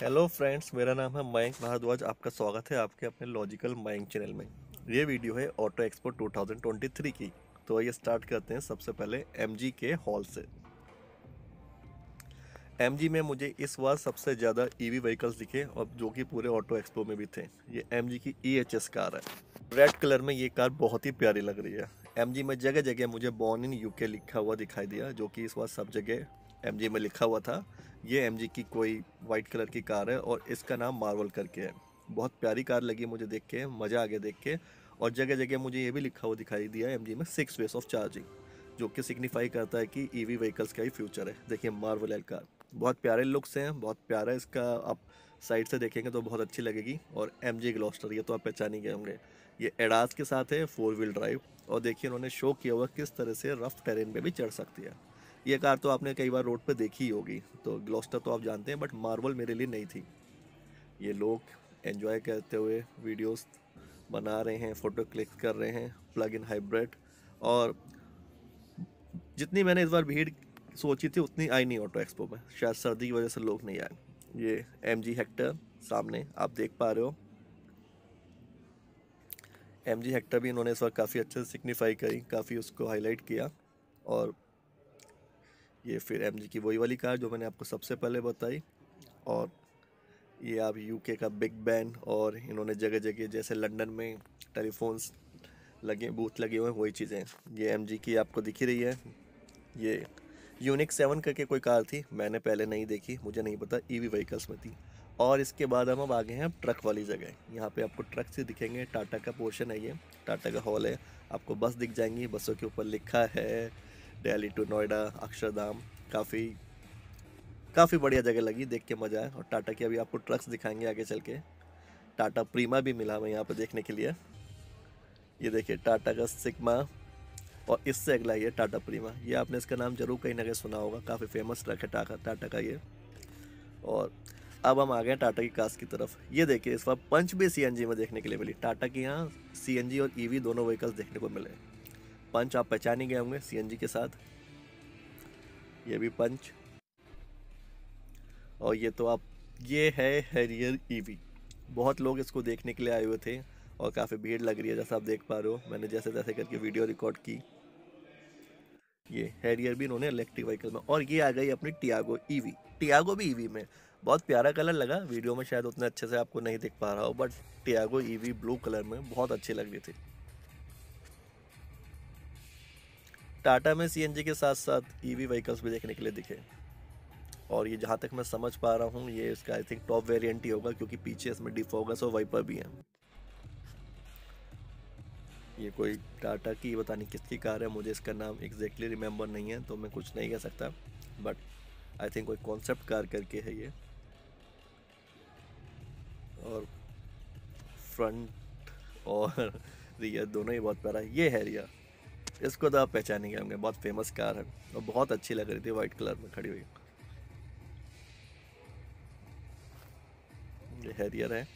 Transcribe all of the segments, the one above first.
hello friends मेरा नाम है मयंक भारद्वाज आपका स्वागत है आपके अपने लॉजिकल मयंक चैनल में ये वीडियो है ऑटो एक्सपो 2023 की तो ये स्टार्ट करते हैं सबसे पहले एम के हॉल से एम में मुझे इस बार सबसे ज़्यादा ईवी व्हीकल्स दिखे और जो कि पूरे ऑटो एक्सपो में भी थे ये एम की ई e कार है रेड कलर में ये कार बहुत ही प्यारी लग रही है एम में जगह जगह मुझे बॉर्न इन यू लिखा हुआ दिखाई दिया जो कि इस बार सब जगह एम में लिखा हुआ था ये एम की कोई वाइट कलर की कार है और इसका नाम मार्वल करके है बहुत प्यारी कार लगी मुझे देख के मज़ा आ गया देख के और जगह जगह मुझे ये भी लिखा हुआ दिखाई दिया एम में सिक्स वेस ऑफ चार्जिंग जो कि सिग्निफाई करता है कि वी e व्हीकल्स का ही फ्यूचर है देखिए मार्वल एल कार बहुत प्यारे लुक्स हैं बहुत प्यारा इसका आप साइड से देखेंगे तो बहुत अच्छी लगेगी और एम जी ग्लॉस्टर ये तो आप पहचान ही गए होंगे ये एडास के साथ है फोर व्हील ड्राइव और देखिए उन्होंने शो किया हुआ किस तरह से रफ टेरेन में भी चढ़ सकती है ये कार तो आपने कई बार रोड पर देखी ही होगी तो ग्लोस्टर तो आप जानते हैं बट मार्वल मेरे लिए नहीं थी ये लोग एन्जॉय करते हुए वीडियोस बना रहे हैं फ़ोटो क्लिक कर रहे हैं प्लग इन हाइब्रिड और जितनी मैंने इस बार भीड़ सोची थी उतनी आई नहीं ऑटो एक्सपो में शायद सर्दी की वजह से लोग नहीं आए ये एम जी हेक्टर सामने आप देख पा रहे हो एम जी हेक्टर भी इन्होंने इस बार काफ़ी अच्छे से सिग्निफाई करी काफ़ी उसको हाईलाइट किया और ये फिर एम की वही वाली कार जो मैंने आपको सबसे पहले बताई और ये आप यूके का बिग बैन और इन्होंने जगह जगह जैसे लंदन में टेलीफोन्स लगे बूथ लगे हुए हैं वही चीज़ें ये एम की आपको दिखी रही है ये यूनिक सेवन करके कोई कार थी मैंने पहले नहीं देखी मुझे नहीं पता ई वी व्हीकल्स में थी और इसके बाद हम अब आ गए हैं ट्रक वाली जगह यहाँ पे आपको ट्रक से दिखेंगे टाटा का पोर्शन है ये टाटा का हॉल है आपको बस दिख जाएंगी बसों के ऊपर लिखा है दिल्ली टू नोएडा अक्षरधाम काफ़ी काफ़ी बढ़िया जगह लगी देख के मज़ा आया और टाटा की अभी आपको ट्रक्स दिखाएंगे आगे चल के टाटा प्रीमा भी मिला हमें यहाँ पर देखने के लिए ये देखिए टाटा का सिकमा और इससे अगला ये टाटा प्रीमा ये आपने इसका नाम जरूर कहीं ना कहीं सुना होगा काफ़ी फेमस ट्रक है टाटा टाटा का ये और अब हम आ गए टाटा की कास की तरफ ये देखिए इस बार पंच भी सी में देखने के लिए मिली टाटा की यहाँ सी और ई e दोनों व्हीकल्स देखने को मिले पंच आप पहचान ही गए होंगे सीएनजी के साथ ये भी पंच और ये तो आप ये है हैरियर ईवी e बहुत लोग इसको देखने के लिए आए हुए थे और काफ़ी भीड़ लग रही है जैसा आप देख पा रहे हो मैंने जैसे तैसे करके वीडियो रिकॉर्ड की ये हैरियर भी इन्होंने इलेक्ट्रिक व्हीकल में और ये आ गई अपनी टियागो ईवी टियागो भी ईवी e में बहुत प्यारा कलर लगा वीडियो में शायद उतना अच्छे से आपको नहीं दिख पा रहा हो but Tiago EV blue colour में बहुत अच्छे लग रही थी टाटा में सी के साथ साथ ई व्हीकल्स भी देखने के लिए दिखे और ये जहाँ तक मैं समझ पा रहा हूँ ये इसका आई थिंक टॉप वेरिएंट ही होगा क्योंकि पीछे इसमें डिफोकस और वाइपर भी हैं ये कोई टाटा की बता नहीं किसकी कार है मुझे इसका नाम एग्जैक्टली रिमेंबर नहीं है तो मैं कुछ नहीं कह सकता बट आई थिंक कोई कॉन्सेप्ट कार करके है ये और फ्रंट और रियर दोनों ही बहुत प्यारा है ये है रिया इसको तो आप पहचानेंगे होंगे बहुत फेमस कार है और बहुत अच्छी लग रही थी वाइट कलर में खड़ी हुई ये हैरियर है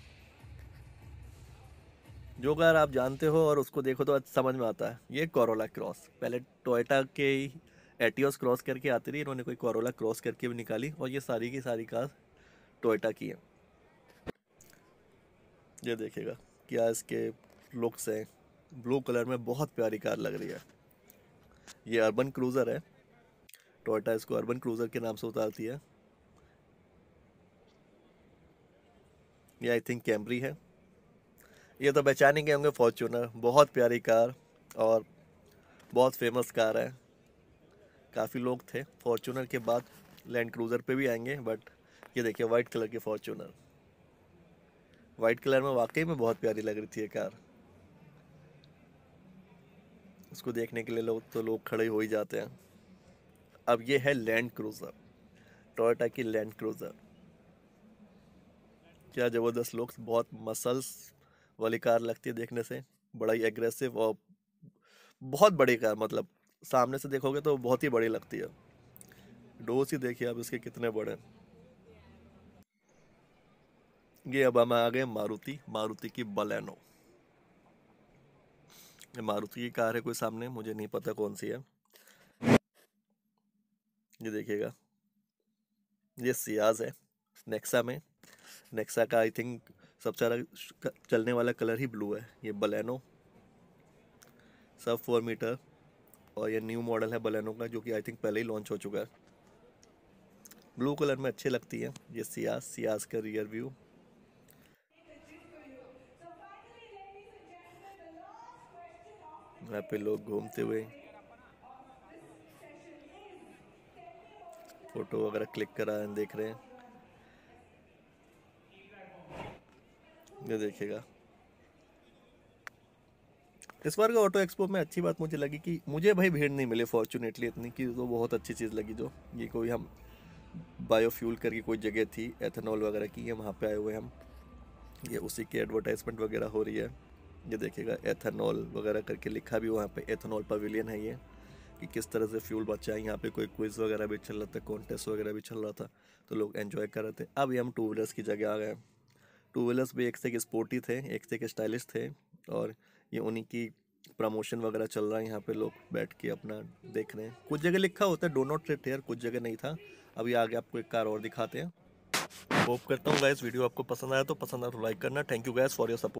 जो कार आप जानते हो और उसको देखो तो समझ में आता है ये कोरोला क्रॉस पहले टोयटा के ही एटियोस क्रॉस करके आती रही इन्होंने कोई कोरोला क्रॉस करके भी निकाली और ये सारी की सारी कार टोयोटा की है ये देखेगा क्या इसके लुक्स हैं ब्लू कलर में बहुत प्यारी कार लग रही है ये अर्बन क्रूज़र है टोयोटा इसको अर्बन क्रूज़र के नाम से उतारती है ये आई थिंक कैमरी है ये तो बेचाने के होंगे फॉर्चूनर बहुत प्यारी कार और बहुत फेमस कार है काफ़ी लोग थे फॉर्चूनर के बाद लैंड क्रूज़र पे भी आएंगे बट ये देखिए वाइट कलर की फॉर्चूनर वाइट कलर में वाकई में बहुत प्यारी लग रही थी ये कार उसको देखने के लिए लोग तो लोग खड़े हो ही जाते हैं अब ये है लैंड क्रूज़र टोयोटा की लैंड क्रूज़र क्या ज़बरदस्त लुक्स बहुत मसल्स वाली कार लगती है देखने से बड़ा ही एग्रेसिव और बहुत बड़ी कार मतलब सामने से देखोगे तो बहुत ही बड़ी लगती है डोज ही देखिए आप इसके कितने बड़े ये अब हम आ गए मारुति मारुति की बलैनो ये मारुति की कार है कोई सामने मुझे नहीं पता कौन सी है ये देखिएगा ये सियाज है नेक्सा में नेक्सा का आई थिंक सबसे ज़्यादा चलने वाला कलर ही ब्लू है ये बलेनो सब फोर मीटर और ये न्यू मॉडल है बलेनो का जो कि आई थिंक पहले ही लॉन्च हो चुका है ब्लू कलर में अच्छे लगती है ये सियाज सियाज का रियर व्यू यहाँ पे लोग घूमते हुए फोटो वगैरह क्लिक करा देख रहे हैं ये देखिएगा इस बार का ऑटो एक्सपो में अच्छी बात मुझे लगी कि मुझे भाई भीड़ नहीं मिली फॉर्चुनेटली इतनी कि तो बहुत अच्छी चीज़ लगी जो ये कोई हम बायोफ्यूल करके कोई जगह थी एथेनॉल वगैरह की वहाँ पे आए हुए हम ये उसी की एडवर्टाइजमेंट वगैरह हो रही है ये देखिएगा एथेनॉल वगैरह करके लिखा भी वहाँ पे एथेनॉल पवेलियन है ये कि किस तरह से फ्यूल बचा है यहाँ पे कोई क्विज़ वगैरह भी चल रहा था कॉन्टेस्ट वगैरह भी चल रहा था तो लोग एंजॉय कर रहे थे अब हम टू व्हीलर्स की जगह आ गए टू व्हीलर्स भी एक से एक स्पोर्टी थे एक से एक स्टाइलिश थे और ये उन्हीं की प्रमोशन वगैरह चल रहा है यहाँ पे लोग बैठ के अपना देख रहे हैं कुछ जगह लिखा होता है डो नॉट हेयर कुछ जगह नहीं था अभी आगे आपको एक कार और दिखाते हैं होप करता हूँ गाइस वीडियो आपको पसंद आया तो पसंद आया तो लाइक करना thank you guys for your support